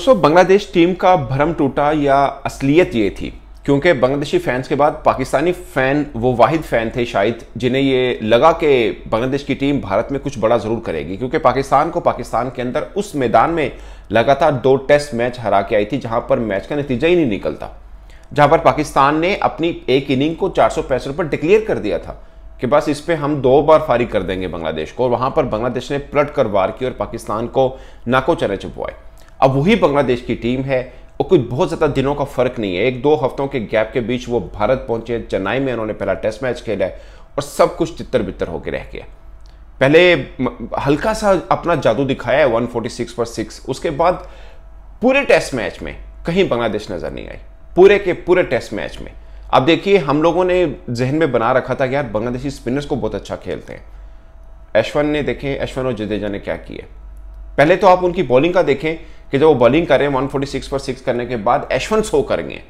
दोस्तों बांग्लादेश टीम का भरम टूटा या असलियत ये थी क्योंकि बांग्लादेशी फैंस के बाद पाकिस्तानी फ़ैन वो वाहिद फ़ैन थे शायद जिन्हें ये लगा कि बांग्लादेश की टीम भारत में कुछ बड़ा ज़रूर करेगी क्योंकि पाकिस्तान को पाकिस्तान के अंदर उस मैदान में लगातार दो टेस्ट मैच हरा के आई थी जहां पर मैच का नतीजा ही नहीं निकलता जहां पर पाकिस्तान ने अपनी एक इनिंग को चार सौ पैंसठ पर डिक्लेयर कर दिया था कि बस इस पर हम दो बार फारिग कर देंगे बांग्लादेश को और वहां पर बांग्लादेश ने पलट कर वार की और पाकिस्तान को नाको चने चुपवाए अब वही बांग्लादेश की टीम है और कुछ बहुत ज़्यादा दिनों का फ़र्क नहीं है एक दो हफ्तों के गैप के बीच वो भारत पहुंचे चेन्नई में उन्होंने पहला टेस्ट मैच खेला है और सब कुछ तितर बितर होकर रह गया पहले हल्का सा अपना जादू दिखाया है 146 पर 6 उसके बाद पूरे टेस्ट मैच में कहीं बांग्लादेश नज़र नहीं आई पूरे के पूरे टेस्ट मैच में अब देखिए हम लोगों ने जहन में बना रखा था कि यार बांग्लादेशी स्पिनर्स को बहुत अच्छा खेलते हैं ऐशवन ने देखें ऐशवन और जडेजा ने क्या किया पहले तो आप उनकी बॉलिंग का देखें कि जब वो बॉलिंग करें सिक्स पर सिक्स करने के बाद एशवन सो करेंगे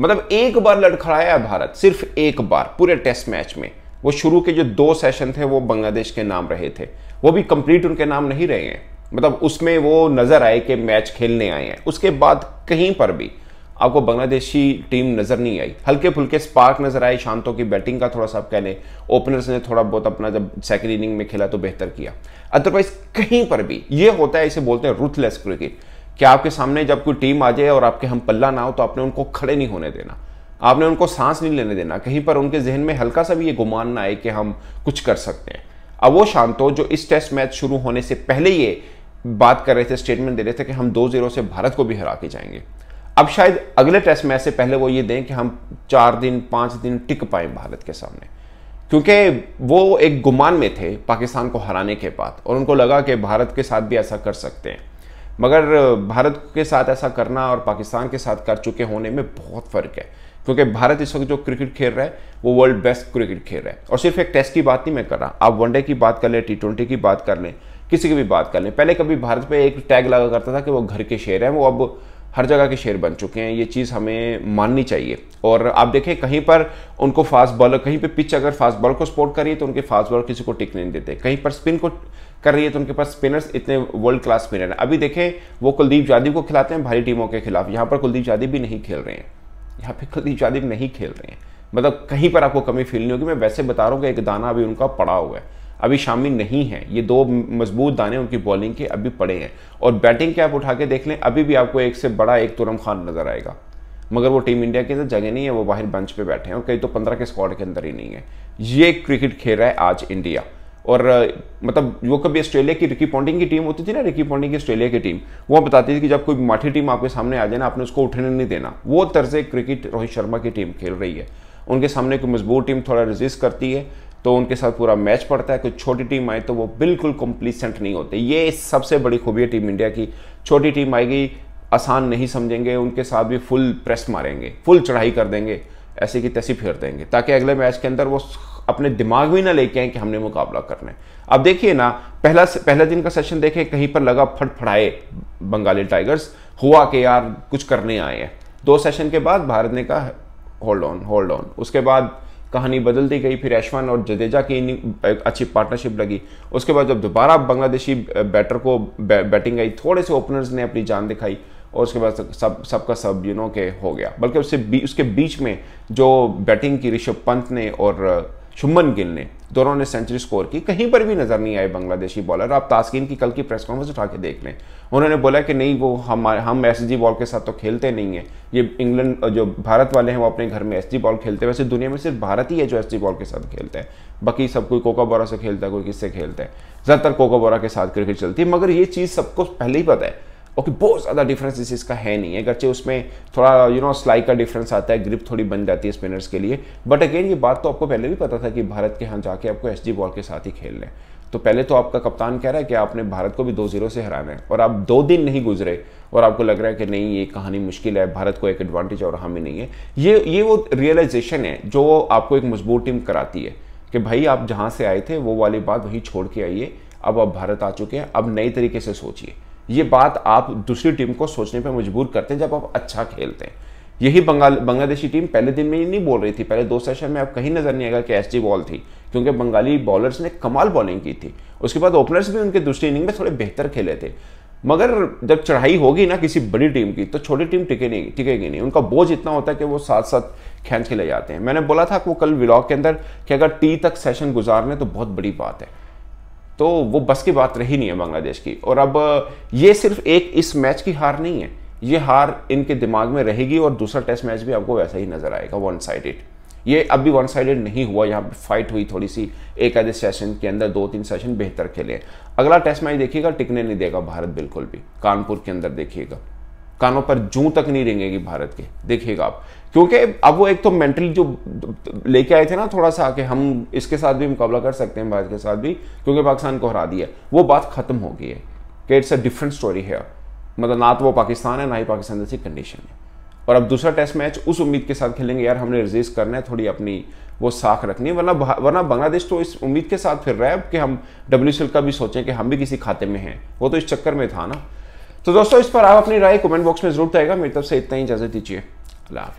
मतलब एक बार लड़खड़ाया भारत सिर्फ एक बार पूरे टेस्ट मैच में वो शुरू के जो दो सेशन थे वो बांग्लादेश के नाम रहे थे वो भी कंप्लीट उनके नाम नहीं रहे हैं मतलब उसमें वो नज़र आए कि मैच खेलने आए हैं उसके बाद कहीं पर भी आपको बांग्लादेशी टीम नज़र नहीं आई हल्के फुल्के स्पार्क नज़र आए शांतों की बैटिंग का थोड़ा सा आप कह लें ओपनर्स ने थोड़ा बहुत अपना जब सेकेंड इनिंग में खेला तो बेहतर किया अदरवाइज कहीं पर भी ये होता है इसे बोलते हैं रूथलेस क्रिकेट कि आपके सामने जब कोई टीम आ जाए और आपके हम पल्ला ना हो तो आपने उनको खड़े नहीं होने देना आपने उनको सांस नहीं लेने देना कहीं पर उनके जहन में हल्का सा भी ये गुमान ना आए कि हम कुछ कर सकते हैं अब वो शांतो जो इस टेस्ट मैच शुरू होने से पहले ये बात कर रहे थे स्टेटमेंट दे रहे थे कि हम दो जीरो से भारत को भी हरा के जाएंगे अब शायद अगले टेस्ट मैच से पहले वो ये दें कि हम चार दिन पाँच दिन टिक पाए भारत के सामने क्योंकि वो एक गुमान में थे पाकिस्तान को हराने के बाद और उनको लगा कि भारत के साथ भी ऐसा कर सकते हैं मगर भारत के साथ ऐसा करना और पाकिस्तान के साथ कर चुके होने में बहुत फ़र्क है क्योंकि भारत इस वक्त जो क्रिकेट खेल रहा है वो वर्ल्ड बेस्ट क्रिकेट खेल रहा है और सिर्फ एक टेस्ट की बात नहीं मैं कर रहा आप वनडे की बात कर लें टी ट्वेंटी की बात कर लें किसी की भी बात कर लें पहले कभी भारत पे एक टैग लगा करता था कि वो घर के शेर हैं वो अब हर जगह के शेर बन चुके हैं ये चीज़ हमें माननी चाहिए और आप देखें कहीं पर उनको फास्ट बॉलर कहीं पे पिच अगर फास्ट बॉलर को सपोर्ट कर रही है तो उनके फास्ट बॉलर किसी को टिक नहीं देते कहीं पर स्पिन को कर रही है तो उनके पास स्पिनर्स इतने वर्ल्ड क्लास स्पिनर हैं अभी देखें वो कुलदीप यादव को खिलाते हैं भारी टीमों के खिलाफ यहाँ पर कुलदीप यादव भी नहीं खेल रहे हैं यहाँ पर कुलदीप यादव नहीं खेल रहे हैं मतलब कहीं पर आपको कमी फील नहीं होगी मैं वैसे बता रहा हूँ कि एक दाना अभी उनका पड़ा हुआ है अभी शामिल नहीं है ये दो मजबूत दाने उनकी बॉलिंग के अभी पड़े हैं और बैटिंग कैप उठा के देख लें अभी भी आपको एक से बड़ा एक तुरम खान नजर आएगा मगर वो टीम इंडिया के अंदर जगह नहीं है वो बाहर बंच पे बैठे हैं और कई तो पंद्रह के स्क्वाड के अंदर ही नहीं है ये क्रिकेट खेल रहा है आज इंडिया और मतलब वो कभी ऑस्ट्रेलिया की रिकी पॉन्टिंग की टीम होती थी ना रिकी पॉन्टिंग की ऑस्ट्रेलिया की टीम वो बताती थी कि जब कोई माठी टीम आपके सामने आ जाए ना आपने उसको उठने नहीं देना वो तर्ज क्रिकेट रोहित शर्मा की टीम खेल रही है उनके सामने कोई मजबूत टीम थोड़ा रजिस्ट करती है तो उनके साथ पूरा मैच पड़ता है कोई छोटी टीम आए तो वो बिल्कुल कंप्लीसेंट नहीं होते ये सबसे बड़ी खूबी है टीम इंडिया की छोटी टीम आएगी आसान नहीं समझेंगे उनके साथ भी फुल प्रेस मारेंगे फुल चढ़ाई कर देंगे ऐसे की तैसी फेर देंगे ताकि अगले मैच के अंदर वो अपने दिमाग में ना लेके आए कि हमने मुकाबला करना है अब देखिए ना पहला पहले दिन का सेशन देखे कहीं पर लगा फटफड़ाए बंगाली टाइगर्स हुआ कि यार कुछ करने आए हैं दो सेशन के बाद भारत ने कहा होल्ड ऑन होल्ड ऑन उसके बाद कहानी बदल दी गई फिर ऐशवान और जडेजा की अच्छी पार्टनरशिप लगी उसके बाद जब दोबारा बांग्लादेशी बैटर को बै, बैटिंग आई थोड़े से ओपनर्स ने अपनी जान दिखाई और उसके बाद सब सबका सब यूनो के हो गया बल्कि उससे बी, उसके बीच में जो बैटिंग की ऋषभ पंत ने और शुमन गिल ने दोनों ने सेंचुरी स्कोर की कहीं पर भी नज़र नहीं आए बांग्लादेशी बॉलर आप तास्किन की कल की प्रेस कॉन्फ्रेंस उठा के देख लें उन्होंने बोला कि नहीं वो हमारे हम एस जी बॉल के साथ तो खेलते नहीं हैं ये इंग्लैंड जो भारत वाले हैं वो अपने घर में एस जी बॉल खेलते हैं वैसे दुनिया में सिर्फ भारत ही है जो एस जी बॉल के साथ खेलते हैं बाकी सब कोई कोका बोरा से खेलता है कोई किससे खेलता है ज़्यादातर कोका बोरा के साथ क्रिकेट चलती है मगर ये चीज़ सबको पहले ही पता है ओके okay, बहुत ज़्यादा डिफरेंस इस इसका है नहीं है अगरचे उसमें थोड़ा यू नो स्लाई का डिफरेंस आता है ग्रिप थोड़ी बन जाती है स्पिनर्स के लिए बट अगेन ये बात तो आपको पहले भी पता था कि भारत के यहाँ जाके आपको एस बॉल के साथ ही खेलना है तो पहले तो आपका कप्तान कह रहा है कि आपने भारत को भी दो जीरो से हराना है और आप दो दिन नहीं गुजरे और आपको लग रहा है कि नहीं ये कहानी मुश्किल है भारत को एक एडवांटेज और हमें नहीं है ये ये वो रियलाइजेशन है जो आपको एक मजबूत टीम कराती है कि भाई आप जहाँ से आए थे वो वाली बात वहीं छोड़ के आइए अब आप भारत आ चुके हैं अब नए तरीके से सोचिए ये बात आप दूसरी टीम को सोचने पर मजबूर करते हैं जब आप अच्छा खेलते हैं यही बंगाल बांग्लादेशी टीम पहले दिन में ही नहीं बोल रही थी पहले दो सेशन में आप कहीं नजर नहीं आएगा कि एस बॉल थी क्योंकि बंगाली बॉलर्स ने कमाल बॉलिंग की थी उसके बाद ओपनर्स भी उनके दूसरी इनिंग में थोड़े बेहतर खेले थे मगर जब चढ़ाई होगी ना किसी बड़ी टीम की तो छोटी टीम टिके नहीं टिकेगी नहीं उनका बोझ इतना होता है कि वो साथ साथ खींच खेले जाते हैं मैंने बोला था आपको कल व्लॉग के अंदर कि अगर टी तक सेशन गुजारने तो बहुत बड़ी बात है तो वो बस की बात रही नहीं है बांग्लादेश की और अब ये सिर्फ एक इस मैच की हार नहीं है ये हार इनके दिमाग में रहेगी और दूसरा टेस्ट मैच भी आपको वैसा ही नजर आएगा वन साइडेड ये अब भी वन साइडेड नहीं हुआ यहाँ पे फाइट हुई थोड़ी सी एक आधे सेशन के अंदर दो तीन सेशन बेहतर खेले अगला टेस्ट मैच देखिएगा टिकने नहीं देगा भारत बिल्कुल भी कानपुर के अंदर देखिएगा कानों पर जू तक नहीं रेंगेगी भारत के देखिएगा आप क्योंकि अब वो एक तो मेंटली जो लेके आए थे ना थोड़ा सा कि हम इसके साथ भी मुकाबला कर सकते हैं भारत के साथ भी क्योंकि पाकिस्तान को हरा दिया वो बात खत्म हो गई है कि इट्स अ डिफरेंट स्टोरी है मतलब ना तो वो पाकिस्तान है ना ही पाकिस्तान जैसी कंडीशन है और अब दूसरा टेस्ट मैच उस उम्मीद के साथ खेलेंगे यार हमने रजिस्ट करना है थोड़ी अपनी वो साख रखनी है वरना वरना बांग्लादेश तो इस उम्मीद के साथ फिर रहा है कि हम डब्ल्यू का भी सोचें कि हम भी किसी खाते में हैं वो तो इस चक्कर में था ना तो दोस्तों इस पर आप अपनी राय कमेंट बॉक्स में जरूर आएगा मेरी तरफ से इतना ही इजाजत दीजिए अल्लाह